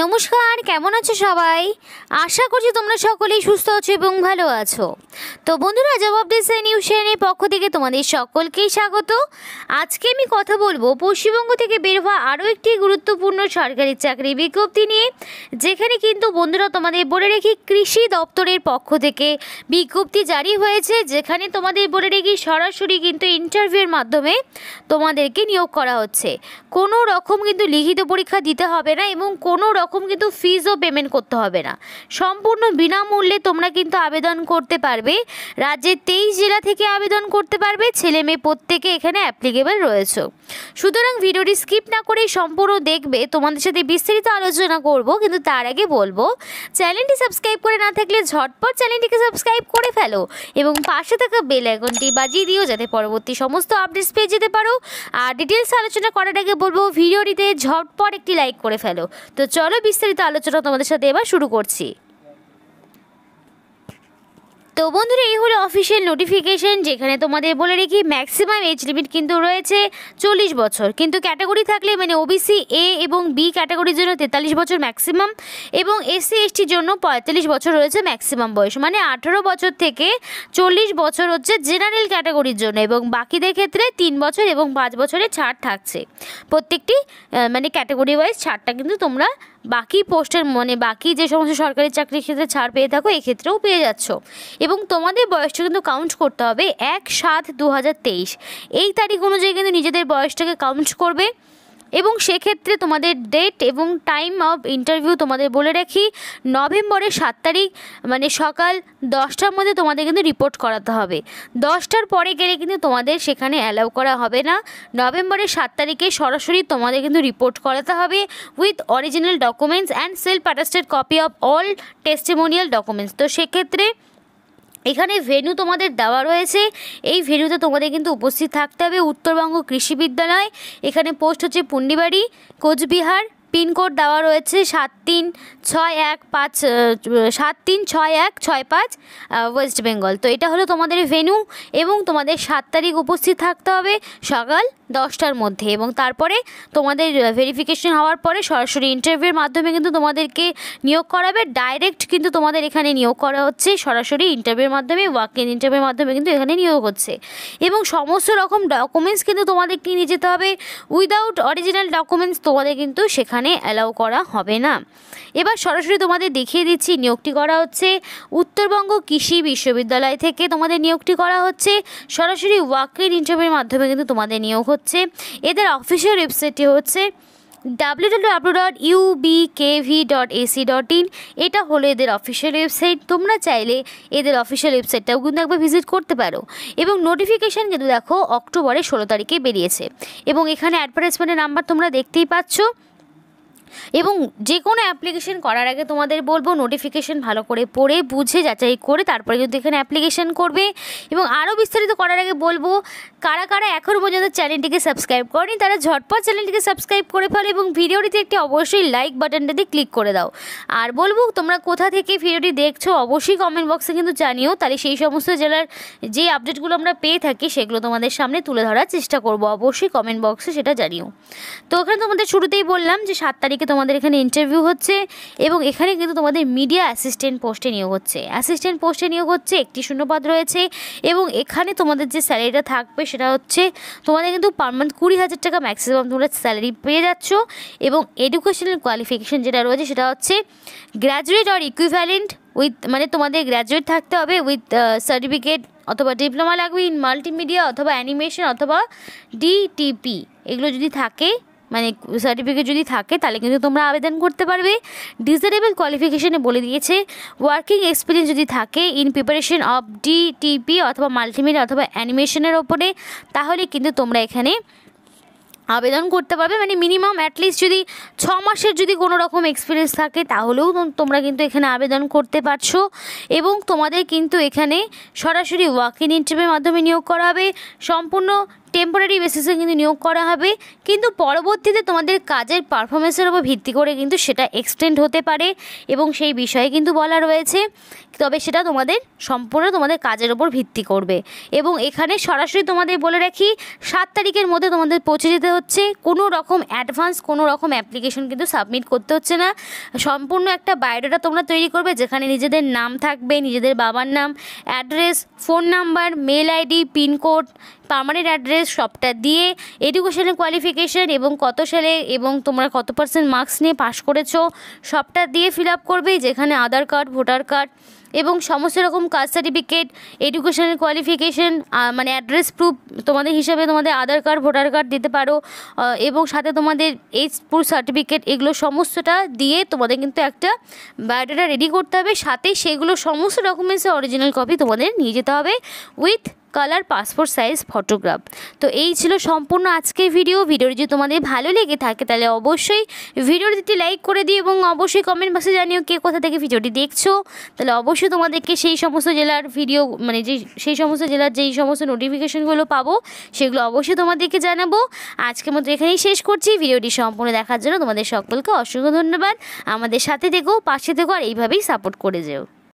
নমস্কার কেমন আছো সবাই আশা করছি তোমরা সকলেই সুস্থ আছো এবং ভালো আছো তো বন্ধুরা জবাব দিয়েছে নিউশনের পক্ষ থেকে তোমাদের সকলকেই স্বাগত আজকে আমি কথা বলবো পশ্চিমবঙ্গ থেকে বের হওয়া আরও একটি গুরুত্বপূর্ণ সরকারি চাকরি বিজ্ঞপ্তি নিয়ে যেখানে কিন্তু বন্ধুরা তোমাদের বলে রেখে কৃষি দপ্তরের পক্ষ থেকে বিজ্ঞপ্তি জারি হয়েছে যেখানে তোমাদের বলে রেখে সরাসরি কিন্তু ইন্টারভিউর মাধ্যমে তোমাদেরকে নিয়োগ করা হচ্ছে কোনো রকম কিন্তু লিখিত পরীক্ষা দিতে হবে না এবং কোনো রকম কিন্তু ফিজও পেমেন্ট করতে হবে না সম্পূর্ণ বিনামূল্যে তোমরা কিন্তু আবেদন করতে পারবে রাজ্যের তেইশ জেলা থেকে আবেদন করতে পারবে ছেলে মেয়ে প্রত্যেকে এখানে অ্যাপ্লিকেবল রয়েছে সুতরাং ভিডিওটি স্কিপ না করে সম্পূর্ণ দেখবে তোমাদের সাথে বিস্তারিত আলোচনা করব কিন্তু তার আগে বলবো চ্যানেলটি সাবস্ক্রাইব করে না থাকলে ঝটপট চ্যানেলটিকে সাবস্ক্রাইব করে ফেলো এবং পাশে থাকা বেল আইকনটি বাজিয়ে দিও যাতে পরবর্তী সমস্ত আপডেটস পেয়ে যেতে পারো আর ডিটেলস আলোচনা করার আগে বলবো ভিডিওটিতে ঝটপট একটি লাইক করে ফেলো তো চলো বিস্তারিত আলোচনা তোমাদের সাথে এবার শুরু করছি তো বন্ধুরা এই হলো অফিসিয়াল নোটিফিকেশন যেখানে তোমাদের বলে রেখি ম্যাক্সিমাম এজ লিমিট কিন্তু রয়েছে চল্লিশ বছর কিন্তু ক্যাটাগরি থাকলে মানে ওবিসি এ এবং বি ক্যাটাগরির জন্য তেতাল্লিশ বছর ম্যাক্সিমাম এবং এসসি এসটির জন্য পঁয়তাল্লিশ বছর রয়েছে ম্যাক্সিমাম বয়স মানে আঠেরো বছর থেকে চল্লিশ বছর হচ্ছে জেনারেল ক্যাটাগরির জন্য এবং বাকিদের ক্ষেত্রে তিন বছর এবং পাঁচ বছরের ছাড় থাকছে প্রত্যেকটি মানে ক্যাটাগরি ওয়াইজ ছাড়টা কিন্তু তোমরা বাকি পোস্টের মানে বাকি যে সমস্ত সরকারি চাকরির ক্ষেত্রে ছাড় পেয়ে থাকো এক্ষেত্রেও পেয়ে যাচ্ছ এবং তোমাদের বয়সটা কিন্তু কাউন্ট করতে হবে এক সাত দু এই তারিখ অনুযায়ী কিন্তু নিজেদের বয়সটাকে কাউন্ট করবে এবং সেক্ষেত্রে তোমাদের ডেট এবং টাইম অফ ইন্টারভিউ তোমাদের বলে রাখি নভেম্বরের সাত তারিখ মানে সকাল দশটার মধ্যে তোমাদের কিন্তু রিপোর্ট করাতে হবে দশটার পরে গেলে কিন্তু তোমাদের সেখানে অ্যালাউ করা হবে না নভেম্বরের সাত তারিখে সরাসরি তোমাদের কিন্তু রিপোর্ট করাতে হবে with original documents and self attested copy of all testimonial documents তো সেক্ষেত্রে এখানে ভেনু তোমাদের দেওয়া রয়েছে এই ভেনুতে তোমাদের কিন্তু উপস্থিত থাকতে হবে উত্তরবঙ্গ কৃষি বিদ্যালয় এখানে পোস্ট হচ্ছে পুন্ডিবাড়ি কোচবিহার পিনকোড দেওয়া রয়েছে সাত তিন ছয় এক পাঁচ সাত তিন ছয় এক ছয় পাঁচ ওয়েস্ট বেঙ্গল তো এটা হলো তোমাদের ভেনু এবং তোমাদের সাত তারিখ উপস্থিত থাকতে হবে সকাল দশটার মধ্যে এবং তারপরে তোমাদের ভেরিফিকেশন হওয়ার পরে সরাসরি ইন্টারভিউর মাধ্যমে কিন্তু তোমাদেরকে নিয়োগ করাবে ডাইরেক্ট কিন্তু তোমাদের এখানে নিয়োগ করা হচ্ছে সরাসরি ইন্টারভিউর মাধ্যমে ওয়াক ইন ইন্টারভিউর মাধ্যমে কিন্তু এখানে নিয়োগ হচ্ছে এবং সমস্ত রকম ডকুমেন্টস কিন্তু তোমাদেরকে নিয়ে যেতে হবে উইদাউট অরিজিনাল ডকুমেন্টস তোমাদের কিন্তু সেখানে এখানে অ্যালাউ করা হবে না এবার সরাসরি তোমাদের দেখিয়ে দিচ্ছি নিয়োগটি করা হচ্ছে উত্তরবঙ্গ কৃষি বিশ্ববিদ্যালয় থেকে তোমাদের নিয়োগটি করা হচ্ছে সরাসরি ওয়াকের ইন্টারভিউর মাধ্যমে কিন্তু তোমাদের নিয়োগ হচ্ছে এদের অফিসিয়াল ওয়েবসাইটটি হচ্ছে W W dot UB KV dot AC dot in এটা হলো এদের অফিসিয়াল ওয়েবসাইট তোমরা চাইলে এদের অফিসিয়াল ওয়েবসাইটটাও কিন্তু একবার ভিজিট করতে পারো এবং নোটিফিকেশান কিন্তু দেখো অক্টোবরের ষোলো তারিখে বেরিয়েছে এবং এখানে অ্যাডভার্টাইজমেন্টের নাম্বার তোমরা দেখতেই পাচ্ছ এবং যে কোনো অ্যাপ্লিকেশন করার আগে তোমাদের বলবো নোটিফিকেশন ভালো করে পড়ে বুঝে যাচাই করে তারপরে যদি এখানে অ্যাপ্লিকেশন করবে এবং আরও বিস্তারিত করার আগে বলবো কারা কারা এখনও পর্যন্ত চ্যানেলটিকে সাবস্ক্রাইব করেনি তারা ঝটপট চ্যানেলটিকে সাবস্ক্রাইব করে ফেলো এবং ভিডিওটিতে একটি অবশ্যই লাইক বাটনটাতে ক্লিক করে দাও আর বলবো তোমরা কোথা থেকে ভিডিওটি দেখছো অবশ্যই কমেন্ট বক্সে কিন্তু জানিও তাহলে সেই সমস্ত জেলার যে আপডেটগুলো আমরা পেয়ে থাকি সেগুলো তোমাদের সামনে তুলে ধরার চেষ্টা করব অবশ্যই কমেন্ট বক্সে সেটা জানিও তো ওখানে তোমাদের শুরুতেই বললাম যে সাত তারিখ থেকে তোমাদের এখানে ইন্টারভিউ হচ্ছে এবং এখানে কিন্তু তোমাদের মিডিয়া অ্যাসিস্ট্যান্ট পোস্টে নিয়োগ হচ্ছে অ্যাসিস্ট্যান্ট পোস্টে নিয়োগ হচ্ছে একটি শূন্যপাত রয়েছে এবং এখানে তোমাদের যে স্যালারিটা থাকবে সেটা হচ্ছে তোমাদের কিন্তু পার মান্থ কুড়ি হাজার টাকা ম্যাক্সিমাম তোমরা স্যালারি পেয়ে যাচ্ছ এবং এডুকেশনাল কোয়ালিফিকেশান যেটা রয়েছে সেটা হচ্ছে গ্র্যাজুয়েট অর ইকুইভ্যালেন্ট উইথ মানে তোমাদের গ্র্যাজুয়েট থাকতে হবে উইথ সার্টিফিকেট অথবা ডিপ্লোমা লাগবে ইন মাল্টিমিডিয়া অথবা অ্যানিমেশন অথবা ডিটিপি এগুলো যদি থাকে মানে সার্টিফিকেট যদি থাকে তাহলে কিন্তু তোমরা আবেদন করতে পারবে ডিজারেবল কোয়ালিফিকেশনে বলে দিয়েছে ওয়ার্কিং এক্সপিরিয়েন্স যদি থাকে ইন প্রিপারেশন অফ ডিটিপি অথবা মাল্টিমিডিয়া অথবা অ্যানিমেশনের ওপরে তাহলে কিন্তু তোমরা এখানে আবেদন করতে পারবে মানে মিনিমাম অ্যাটলিস্ট যদি ছ মাসের যদি কোনো রকম এক্সপিরিয়েন্স থাকে তাহলেও তোমরা কিন্তু এখানে আবেদন করতে পারছো এবং তোমাদের কিন্তু এখানে সরাসরি ওয়াক ইন ইন্টারভিউর মাধ্যমে নিয়োগ করা হবে সম্পূর্ণ টেম্পোরারি বেসিসে কিন্তু নিয়োগ করা হবে কিন্তু পরবর্তীতে তোমাদের কাজের পারফরমেন্সের উপর ভিত্তি করে কিন্তু সেটা এক্সটেন্ড হতে পারে এবং সেই বিষয়ে কিন্তু বলা রয়েছে তবে সেটা তোমাদের সম্পূর্ণ তোমাদের কাজের ওপর ভিত্তি করবে এবং এখানে সরাসরি তোমাদের বলে রাখি সাত তারিখের মধ্যে তোমাদের পৌঁছে যেতে হচ্ছে কোনো রকম অ্যাডভান্স কোনো রকম অ্যাপ্লিকেশন কিন্তু সাবমিট করতে হচ্ছে না সম্পূর্ণ একটা বায়োডাটা তোমরা তৈরি করবে যেখানে নিজেদের নাম থাকবে নিজেদের বাবার নাম address phone number mail ID pin code permanent address সবটা দিয়ে এডুকেশনের কোয়ালিফিকেশান এবং কত সালে এবং তোমরা কত পার্সেন্ট মার্কস নিয়ে পাশ করেছো সবটা দিয়ে ফিল আপ করবে যেখানে আধার কার্ড ভোটার কার্ড এবং সমস্ত রকম কাস্ট সার্টিফিকেট এডুকেশনাল কোয়ালিফিকেশন মানে অ্যাড্রেস প্রুফ তোমাদের হিসাবে তোমাদের আধার কার্ড ভোটার কার্ড দিতে পারো এবং সাথে তোমাদের এইচ প্রুফ সার্টিফিকেট এগুলো সমস্তটা দিয়ে তোমাদের কিন্তু একটা বায়োডাটা রেডি করতে হবে সাথে সেগুলো সমস্ত ডকুমেন্টসের অরিজিনাল কপি তোমাদের নিয়ে যেতে হবে with colour passport size photograph তো এই ছিল সম্পূর্ণ আজকের ভিডিও ভিডিওটি যদি তোমাদের ভালো লেগে থাকে তাহলে অবশ্যই ভিডিওটিতে লাইক করে দিই এবং অবশ্যই কমেন্ট বক্সে জানিও কে কোথা থেকে ভিডিওটি দেখছো তাহলে অবশ্যই তোমাদেরকে সেই সমস্ত জেলার ভিডিও মানে যে সেই সমস্ত জেলার যেই সমস্ত নোটিফিকেশনগুলো পাবো সেগুলো অবশ্যই তোমাদেরকে জানাবো আজকে মতো এখানেই শেষ করছি ভিডিওটি সম্পূর্ণ দেখার জন্য তোমাদের সকলকে অসংখ্য ধন্যবাদ আমাদের সাথে থেকেও পাশে থেকেও আর এইভাবেই সাপোর্ট করে যেও